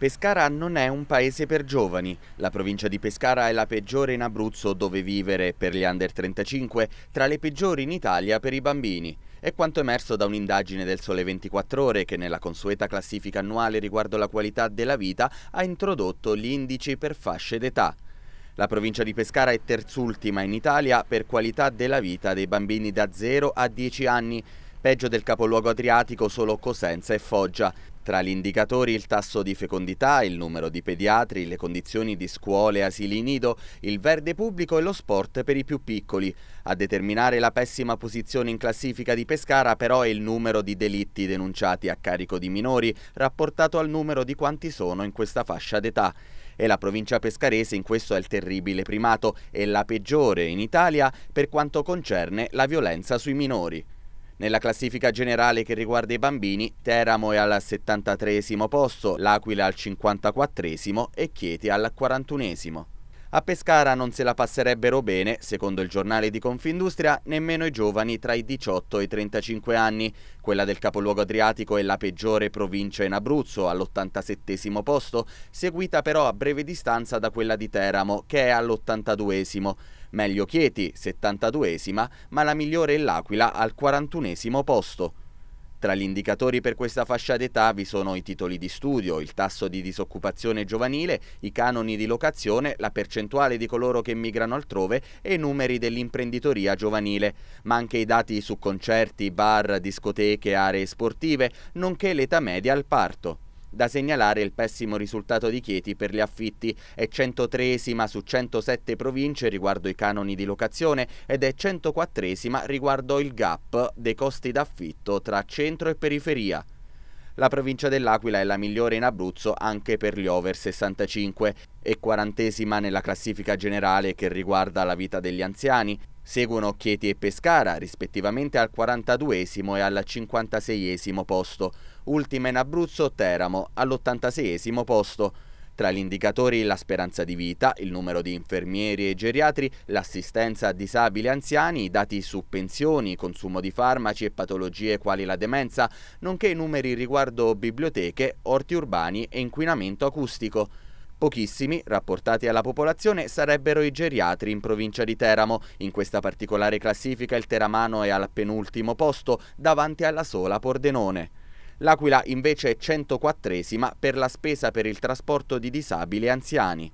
Pescara non è un paese per giovani. La provincia di Pescara è la peggiore in Abruzzo dove vivere per gli under 35, tra le peggiori in Italia per i bambini. È quanto emerso da un'indagine del Sole 24 Ore che nella consueta classifica annuale riguardo la qualità della vita ha introdotto gli indici per fasce d'età. La provincia di Pescara è terzultima in Italia per qualità della vita dei bambini da 0 a 10 anni Peggio del capoluogo adriatico solo Cosenza e Foggia. Tra gli indicatori il tasso di fecondità, il numero di pediatri, le condizioni di scuole, asili nido, il verde pubblico e lo sport per i più piccoli. A determinare la pessima posizione in classifica di Pescara però è il numero di delitti denunciati a carico di minori, rapportato al numero di quanti sono in questa fascia d'età. E la provincia pescarese in questo è il terribile primato e la peggiore in Italia per quanto concerne la violenza sui minori. Nella classifica generale che riguarda i bambini, Teramo è al 73 posto, L'Aquila al 54 e Chieti al 41 a Pescara non se la passerebbero bene, secondo il giornale di Confindustria, nemmeno i giovani tra i 18 e i 35 anni. Quella del capoluogo adriatico è la peggiore provincia in Abruzzo, all'87 posto, seguita però a breve distanza da quella di Teramo, che è all'82 meglio Chieti 72esima, ma la migliore è l'Aquila al 41esimo posto. Tra gli indicatori per questa fascia d'età vi sono i titoli di studio, il tasso di disoccupazione giovanile, i canoni di locazione, la percentuale di coloro che migrano altrove e i numeri dell'imprenditoria giovanile, ma anche i dati su concerti, bar, discoteche, aree sportive, nonché l'età media al parto. Da segnalare il pessimo risultato di Chieti per gli affitti, è 103esima su 107 province riguardo i canoni di locazione ed è 104esima riguardo il gap dei costi d'affitto tra centro e periferia. La provincia dell'Aquila è la migliore in Abruzzo anche per gli over 65 e quarantesima nella classifica generale che riguarda la vita degli anziani. Seguono Chieti e Pescara, rispettivamente al 42esimo e al 56esimo posto. Ultima in Abruzzo Teramo, all'86esimo posto. Tra gli indicatori la speranza di vita, il numero di infermieri e geriatri, l'assistenza a disabili e anziani, i dati su pensioni, consumo di farmaci e patologie quali la demenza, nonché i numeri riguardo biblioteche, orti urbani e inquinamento acustico. Pochissimi, rapportati alla popolazione, sarebbero i geriatri in provincia di Teramo. In questa particolare classifica il teramano è al penultimo posto, davanti alla sola Pordenone. L'Aquila invece è 104esima per la spesa per il trasporto di disabili e anziani.